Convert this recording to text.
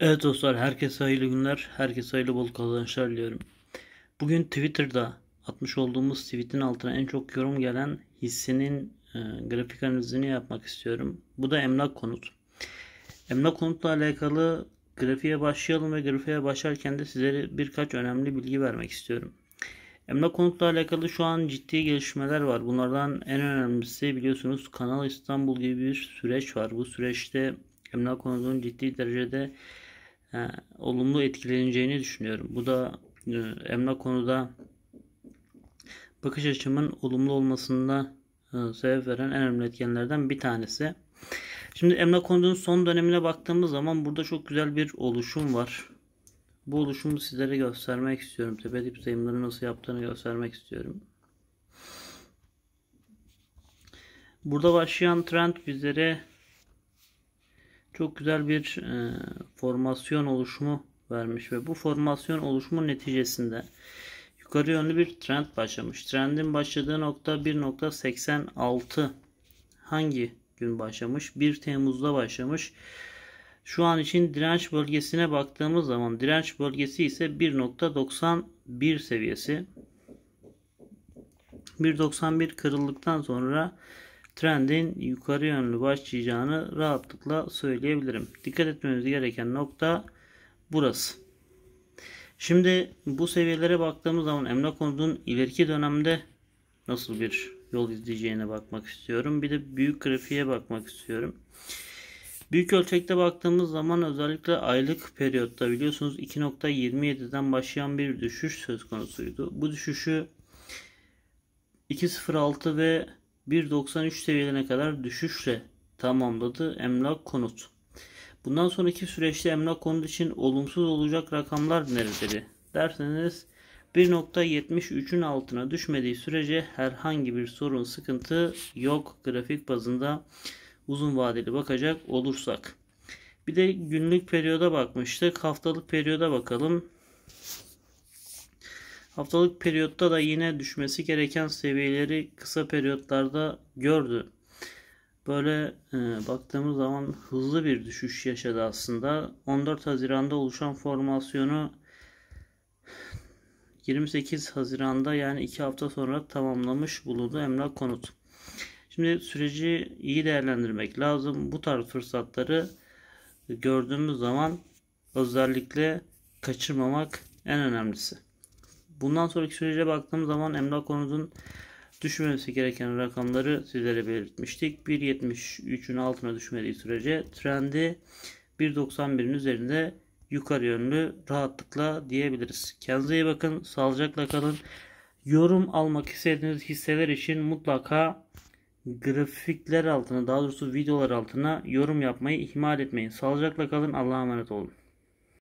Evet dostlar herkese hayırlı günler, herkese hayırlı bol kazançlar diliyorum. Bugün Twitter'da atmış olduğumuz tweet'in altına en çok yorum gelen hissenin e, grafik analizini yapmak istiyorum. Bu da emlak konut. Emlak konutla alakalı grafiğe başlayalım ve grafiğe başlarken de sizlere birkaç önemli bilgi vermek istiyorum. Emlak konutla alakalı şu an ciddi gelişmeler var. Bunlardan en önemlisi biliyorsunuz Kanal İstanbul gibi bir süreç var. Bu süreçte emlak konutunun ciddi derecede he, olumlu etkileneceğini düşünüyorum. Bu da e, emlak konuda bakış açımın olumlu olmasında e, sebep veren en önemli etkenlerden bir tanesi. Şimdi emlak konunun son dönemine baktığımız zaman burada çok güzel bir oluşum var. Bu oluşumu sizlere göstermek istiyorum. Tepe dip sayımları nasıl yaptığını göstermek istiyorum. Burada başlayan trend bizlere çok güzel bir e, formasyon oluşumu vermiş ve bu formasyon oluşumu neticesinde yukarı yönlü bir trend başlamış. Trendin başladığı nokta 1.86 hangi gün başlamış? 1 Temmuz'da başlamış. Şu an için direnç bölgesine baktığımız zaman direnç bölgesi ise 1.91 seviyesi. 1.91 kırıldıktan sonra trendin yukarı yönlü başlayacağını rahatlıkla söyleyebilirim. Dikkat etmemiz gereken nokta burası. Şimdi bu seviyelere baktığımız zaman emlak konudunun ileriki dönemde nasıl bir yol izleyeceğine bakmak istiyorum. Bir de büyük grafiğe bakmak istiyorum. Büyük ölçekte baktığımız zaman özellikle aylık periyotta biliyorsunuz 2.27'den başlayan bir düşüş söz konusuydu. Bu düşüşü 2.06 ve 1.93 seviyelerine kadar düşüşle tamamladı emlak konut. Bundan sonraki süreçte emlak konut için olumsuz olacak rakamlar nereleri derseniz 1.73'ün altına düşmediği sürece herhangi bir sorun sıkıntı yok grafik bazında uzun vadeli bakacak olursak. Bir de günlük periyoda bakmıştık. Haftalık periyoda bakalım. Haftalık periyotta da yine düşmesi gereken seviyeleri kısa periyotlarda gördü. Böyle e, baktığımız zaman hızlı bir düşüş yaşadı aslında. 14 Haziran'da oluşan formasyonu 28 Haziran'da yani 2 hafta sonra tamamlamış bulundu Emlak Konut. Şimdi süreci iyi değerlendirmek lazım. Bu tarz fırsatları gördüğümüz zaman özellikle kaçırmamak en önemlisi. Bundan sonraki sürece baktığım zaman emlak konunuzun düşmemesi gereken rakamları sizlere belirtmiştik. 1.73'ün altına düşmediği sürece trendi 1.91'in üzerinde yukarı yönlü rahatlıkla diyebiliriz. Kendinize iyi bakın. Sağlıcakla kalın. Yorum almak istediğiniz hisseler için mutlaka grafikler altına daha doğrusu videolar altına yorum yapmayı ihmal etmeyin. Sağlıcakla kalın. Allah'a emanet olun.